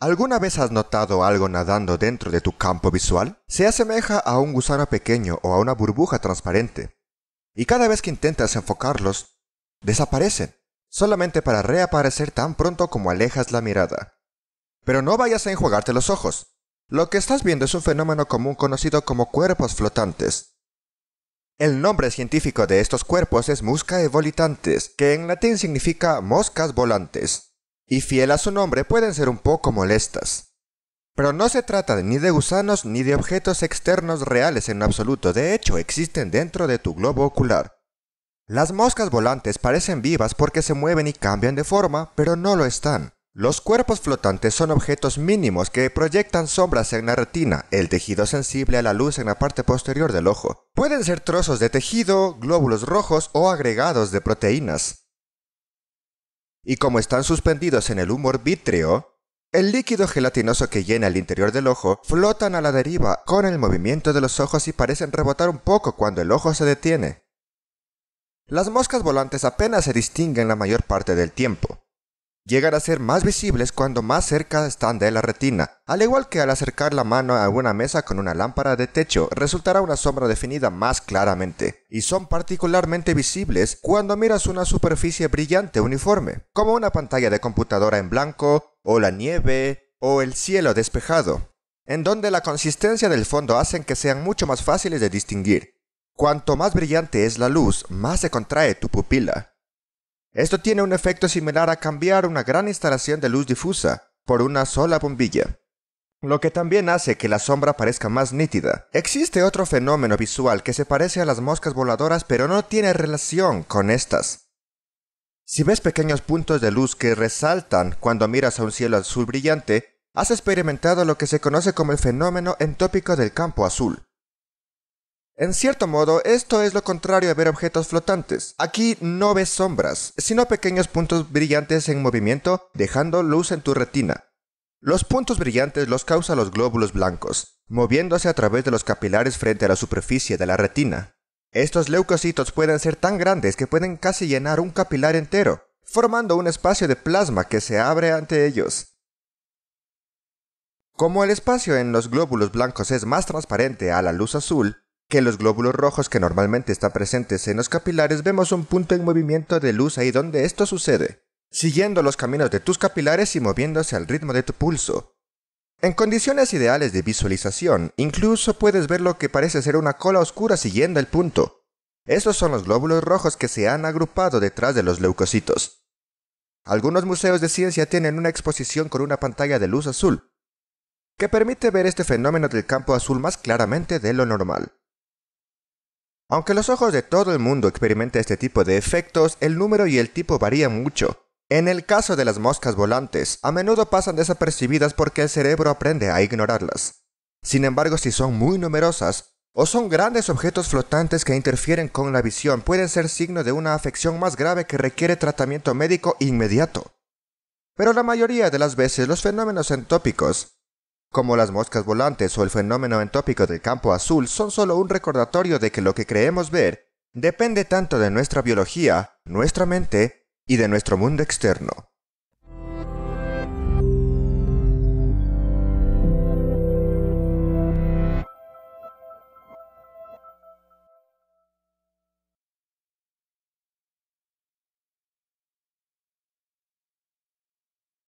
¿Alguna vez has notado algo nadando dentro de tu campo visual? Se asemeja a un gusano pequeño o a una burbuja transparente, y cada vez que intentas enfocarlos, desaparecen, solamente para reaparecer tan pronto como alejas la mirada. Pero no vayas a enjuagarte los ojos. Lo que estás viendo es un fenómeno común conocido como cuerpos flotantes. El nombre científico de estos cuerpos es muscae volitantes, que en latín significa moscas volantes y fiel a su nombre pueden ser un poco molestas. Pero no se trata ni de gusanos ni de objetos externos reales en absoluto, de hecho existen dentro de tu globo ocular. Las moscas volantes parecen vivas porque se mueven y cambian de forma, pero no lo están. Los cuerpos flotantes son objetos mínimos que proyectan sombras en la retina, el tejido sensible a la luz en la parte posterior del ojo. Pueden ser trozos de tejido, glóbulos rojos o agregados de proteínas y como están suspendidos en el humor vítreo, el líquido gelatinoso que llena el interior del ojo flotan a la deriva con el movimiento de los ojos y parecen rebotar un poco cuando el ojo se detiene. Las moscas volantes apenas se distinguen la mayor parte del tiempo, llegan a ser más visibles cuando más cerca están de la retina. Al igual que al acercar la mano a una mesa con una lámpara de techo, resultará una sombra definida más claramente, y son particularmente visibles cuando miras una superficie brillante uniforme, como una pantalla de computadora en blanco, o la nieve, o el cielo despejado, en donde la consistencia del fondo hacen que sean mucho más fáciles de distinguir. Cuanto más brillante es la luz, más se contrae tu pupila, esto tiene un efecto similar a cambiar una gran instalación de luz difusa por una sola bombilla, lo que también hace que la sombra parezca más nítida. Existe otro fenómeno visual que se parece a las moscas voladoras pero no tiene relación con estas. Si ves pequeños puntos de luz que resaltan cuando miras a un cielo azul brillante, has experimentado lo que se conoce como el fenómeno entópico del campo azul. En cierto modo, esto es lo contrario a ver objetos flotantes. Aquí no ves sombras, sino pequeños puntos brillantes en movimiento, dejando luz en tu retina. Los puntos brillantes los causan los glóbulos blancos, moviéndose a través de los capilares frente a la superficie de la retina. Estos leucocitos pueden ser tan grandes que pueden casi llenar un capilar entero, formando un espacio de plasma que se abre ante ellos. Como el espacio en los glóbulos blancos es más transparente a la luz azul, que los glóbulos rojos que normalmente están presentes en los capilares vemos un punto en movimiento de luz ahí donde esto sucede, siguiendo los caminos de tus capilares y moviéndose al ritmo de tu pulso. En condiciones ideales de visualización, incluso puedes ver lo que parece ser una cola oscura siguiendo el punto. Estos son los glóbulos rojos que se han agrupado detrás de los leucocitos. Algunos museos de ciencia tienen una exposición con una pantalla de luz azul, que permite ver este fenómeno del campo azul más claramente de lo normal. Aunque los ojos de todo el mundo experimenta este tipo de efectos, el número y el tipo varían mucho. En el caso de las moscas volantes, a menudo pasan desapercibidas porque el cerebro aprende a ignorarlas. Sin embargo, si son muy numerosas, o son grandes objetos flotantes que interfieren con la visión, pueden ser signo de una afección más grave que requiere tratamiento médico inmediato. Pero la mayoría de las veces los fenómenos entópicos como las moscas volantes o el fenómeno entópico del campo azul son solo un recordatorio de que lo que creemos ver depende tanto de nuestra biología, nuestra mente y de nuestro mundo externo.